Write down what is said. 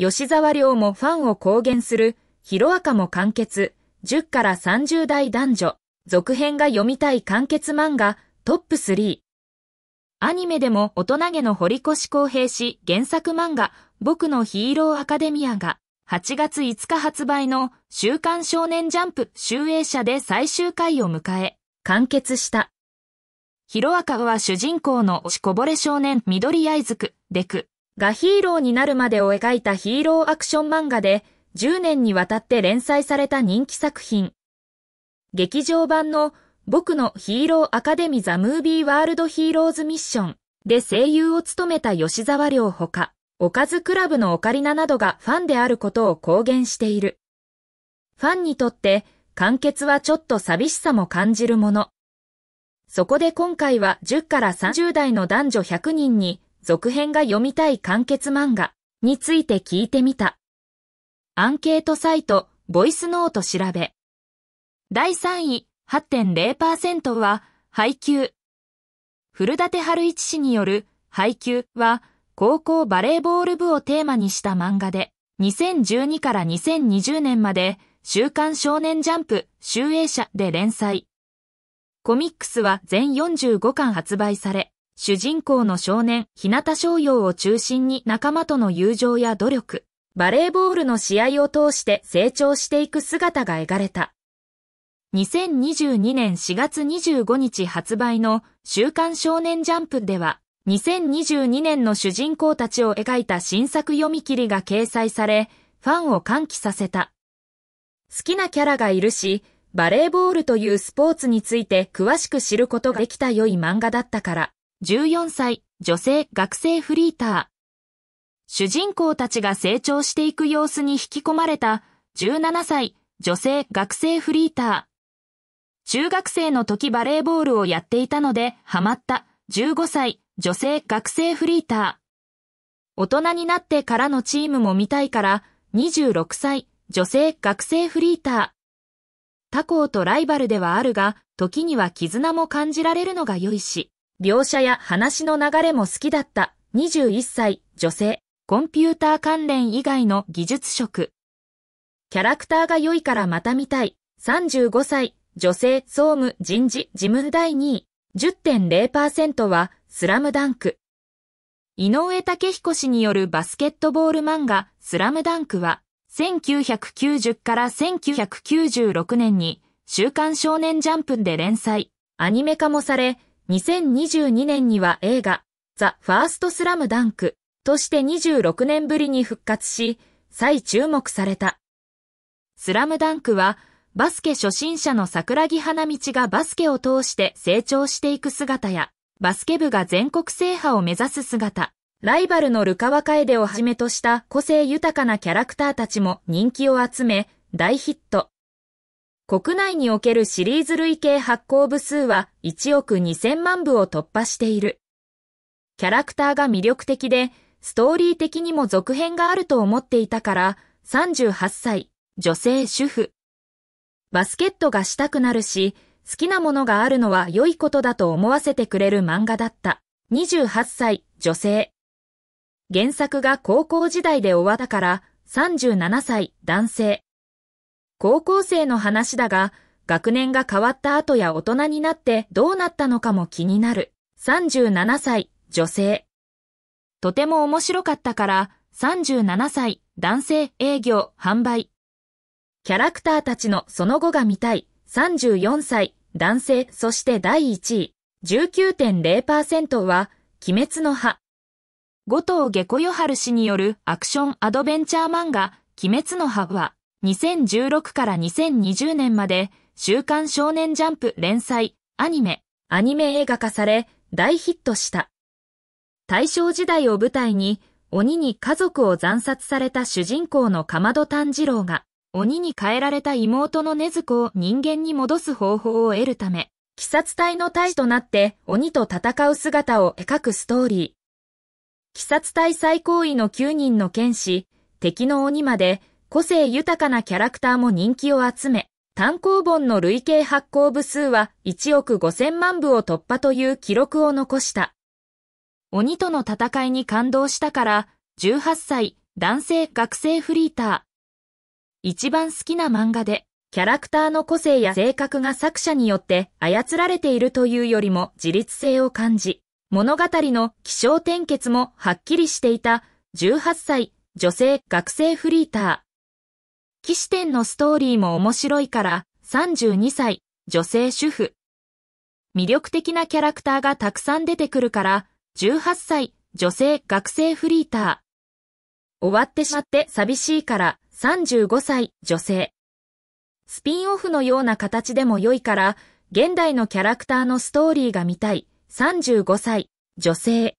吉沢亮もファンを公言する、ヒロアカも完結、10から30代男女、続編が読みたい完結漫画、トップ3。アニメでも大人げの堀越公平氏原作漫画、僕のヒーローアカデミアが、8月5日発売の週刊少年ジャンプ集英社で最終回を迎え、完結した。ヒロアカは主人公の押しこぼれ少年緑合図く、デク。がヒーローになるまでを描いたヒーローアクション漫画で、10年にわたって連載された人気作品。劇場版の僕のヒーローアカデミーザムービーワールドヒーローズミッションで声優を務めた吉沢亮ほか、おかずクラブのオカリナなどがファンであることを公言している。ファンにとって完結はちょっと寂しさも感じるもの。そこで今回は10から30代の男女100人に続編が読みたい完結漫画について聞いてみた。アンケートサイト、ボイスノート調べ。第3位、8.0%は、配給。古立春一氏による、配給は、高校バレーボール部をテーマにした漫画で、2012から2020年まで、週刊少年ジャンプ、集英社で連載。コミックスは全45巻発売され、主人公の少年、日向翔陽を中心に仲間との友情や努力、バレーボールの試合を通して成長していく姿が描かれた。2022年4月25日発売の週刊少年ジャンプでは、2022年の主人公たちを描いた新作読み切りが掲載され、ファンを歓喜させた。好きなキャラがいるし、バレーボールというスポーツについて詳しく知ることができた良い漫画だったから。14歳、女性、学生フリーター。主人公たちが成長していく様子に引き込まれた、17歳、女性、学生フリーター。中学生の時バレーボールをやっていたので、ハマった、15歳、女性、学生フリーター。大人になってからのチームも見たいから、26歳、女性、学生フリーター。他校とライバルではあるが、時には絆も感じられるのが良いし。描写や話の流れも好きだった。21歳、女性、コンピューター関連以外の技術職。キャラクターが良いからまた見たい。35歳、女性、総務、人事、事務第2位。10.0%は、スラムダンク。井上武彦氏によるバスケットボール漫画、スラムダンクは、1990から1996年に、週刊少年ジャンプで連載、アニメ化もされ、2022年には映画、ザ・ファースト・スラム・ダンクとして26年ぶりに復活し、再注目された。スラムダンクは、バスケ初心者の桜木花道がバスケを通して成長していく姿や、バスケ部が全国制覇を目指す姿、ライバルのルカワカエデをはじめとした個性豊かなキャラクターたちも人気を集め、大ヒット。国内におけるシリーズ累計発行部数は1億2000万部を突破している。キャラクターが魅力的で、ストーリー的にも続編があると思っていたから、38歳、女性主婦。バスケットがしたくなるし、好きなものがあるのは良いことだと思わせてくれる漫画だった。28歳、女性。原作が高校時代で終わったから、37歳、男性。高校生の話だが、学年が変わった後や大人になってどうなったのかも気になる。37歳、女性。とても面白かったから、37歳、男性、営業、販売。キャラクターたちのその後が見たい、34歳、男性、そして第1位、19.0%は、鬼滅の葉。後藤下小夜春氏によるアクションアドベンチャー漫画、鬼滅の葉は、2016から2020年まで、週刊少年ジャンプ連載、アニメ、アニメ映画化され、大ヒットした。大正時代を舞台に、鬼に家族を惨殺された主人公のかまど炭治郎が、鬼に変えられた妹の根津子を人間に戻す方法を得るため、鬼殺隊の隊となって鬼と戦う姿を描くストーリー。鬼殺隊最高位の9人の剣士、敵の鬼まで個性豊かなキャラクターも人気を集め、単行本の累計発行部数は1億5000万部を突破という記録を残した。鬼との戦いに感動したから、18歳男性学生フリーター。一番好きな漫画で、キャラクターの個性や性格が作者によって操られているというよりも自立性を感じ、物語の気象転結もはっきりしていた18歳女性学生フリーター。騎士店のストーリーも面白いから、32歳、女性主婦。魅力的なキャラクターがたくさん出てくるから、18歳、女性学生フリーター。終わってしまって寂しいから、35歳、女性。スピンオフのような形でも良いから、現代のキャラクターのストーリーが見たい、35歳、女性。